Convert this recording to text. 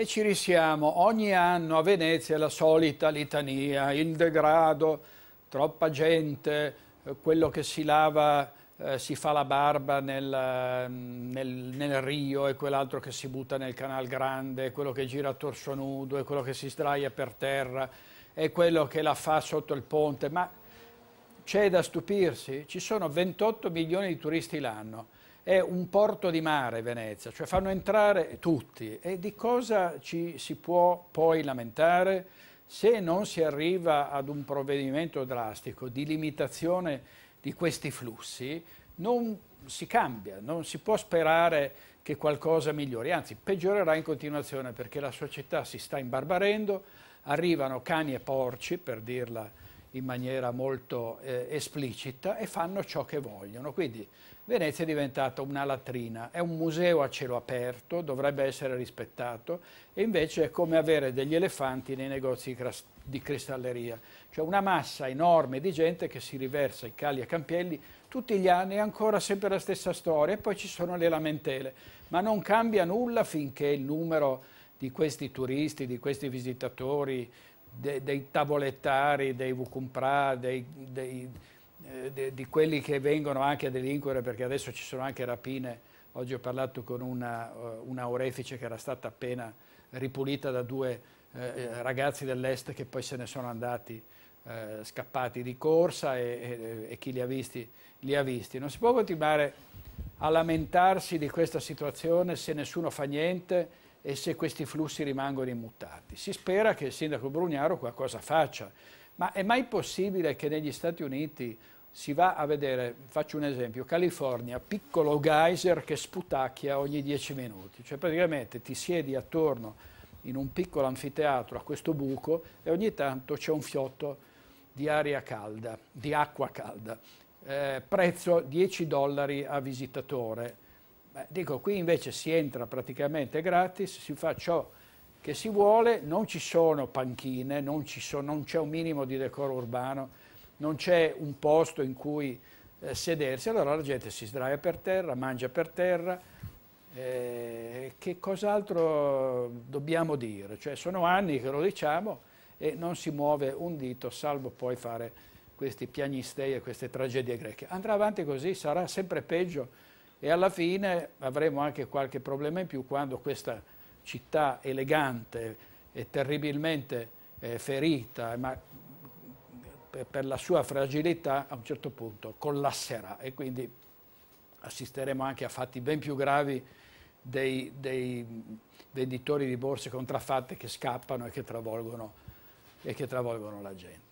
e ci risiamo ogni anno a Venezia la solita litania, il degrado, troppa gente, eh, quello che si lava eh, si fa la barba nel, mm, nel, nel rio e quell'altro che si butta nel canal grande, quello che gira a torso nudo e quello che si sdraia per terra e quello che la fa sotto il ponte, ma c'è da stupirsi, ci sono 28 milioni di turisti l'anno è un porto di mare Venezia, cioè fanno entrare tutti e di cosa ci si può poi lamentare se non si arriva ad un provvedimento drastico di limitazione di questi flussi, non si cambia, non si può sperare che qualcosa migliori, anzi peggiorerà in continuazione perché la società si sta imbarbarendo, arrivano cani e porci, per dirla in maniera molto eh, esplicita e fanno ciò che vogliono. Quindi Venezia è diventata una latrina, è un museo a cielo aperto, dovrebbe essere rispettato e invece è come avere degli elefanti nei negozi di cristalleria, cioè una massa enorme di gente che si riversa in cali e campielli tutti gli anni, è ancora sempre la stessa storia e poi ci sono le lamentele, ma non cambia nulla finché il numero di questi turisti, di questi visitatori de, dei tavolettari, dei Vucumpra, dei, dei, eh, de, di quelli che vengono anche a delinquere, perché adesso ci sono anche rapine. Oggi ho parlato con una, eh, una orefice che era stata appena ripulita da due eh, eh, ragazzi dell'est che poi se ne sono andati eh, scappati di corsa e, e, e, chi li ha visti li ha visti. Non si può continuare a lamentarsi di questa situazione se nessuno fa niente e se questi flussi rimangono immutati. Si spera che il sindaco Brugnaro qualcosa faccia, ma è mai possibile che negli Stati Uniti si va a vedere, faccio un esempio, California, piccolo geyser che sputacchia ogni 10 minuti, cioè praticamente ti siedi attorno in un piccolo anfiteatro a questo buco e ogni tanto c'è un fiotto di aria calda, di acqua calda, eh, prezzo 10 dollari a visitatore, eh, dico, qui invece si entra praticamente gratis, si fa ciò che si vuole, non ci sono panchine, non c'è so, un minimo di decoro urbano, non c'è un posto in cui eh, sedersi, allora la gente si sdraia per terra, mangia per terra, eh, che cos'altro dobbiamo dire? Cioè, sono anni che lo diciamo e non si muove un dito, salvo poi fare questi piagnistei e queste tragedie greche. Andrà avanti così, sarà sempre peggio e alla fine avremo anche qualche problema in più quando questa città elegante e terribilmente eh, ferita, ma per la sua fragilità a un certo punto collasserà e quindi assisteremo anche a fatti ben più gravi dei, dei venditori di borse contraffatte che scappano e che travolgono, e che travolgono la gente.